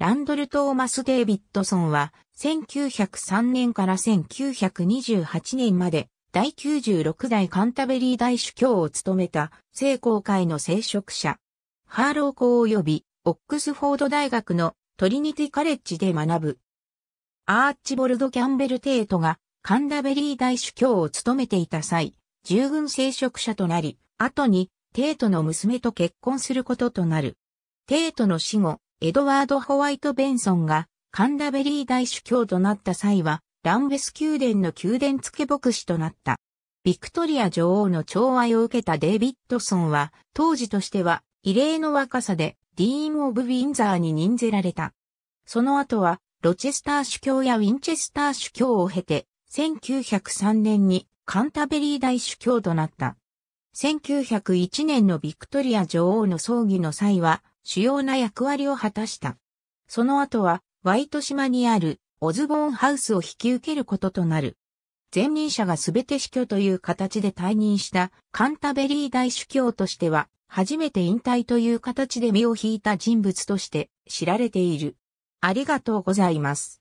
ランドル・トーマス・デイビッドソンは、1903年から1928年まで、第96代カンタベリー大主教を務めた、聖公会の聖職者。ハーロー校及び、オックスフォード大学のトリニティカレッジで学ぶ。アーチボルド・キャンベル・テートが、カンタベリー大主教を務めていた際、従軍聖職者となり、後に、テートの娘と結婚することとなる。テートの死後、エドワード・ホワイト・ベンソンがカンダベリー大主教となった際は、ランベス宮殿の宮殿付牧師となった。ビクトリア女王の寵愛を受けたデイビッドソンは、当時としては異例の若さで、ディーン・オブ・ウィンザーに任ぜられた。その後は、ロチェスター主教やウィンチェスター主教を経て、1903年にカンタベリー大主教となった。1901年のビクトリア女王の葬儀の際は、主要な役割を果たした。その後は、ワイト島にあるオズボーンハウスを引き受けることとなる。前任者が全て死去という形で退任したカンタベリー大主教としては、初めて引退という形で身を引いた人物として知られている。ありがとうございます。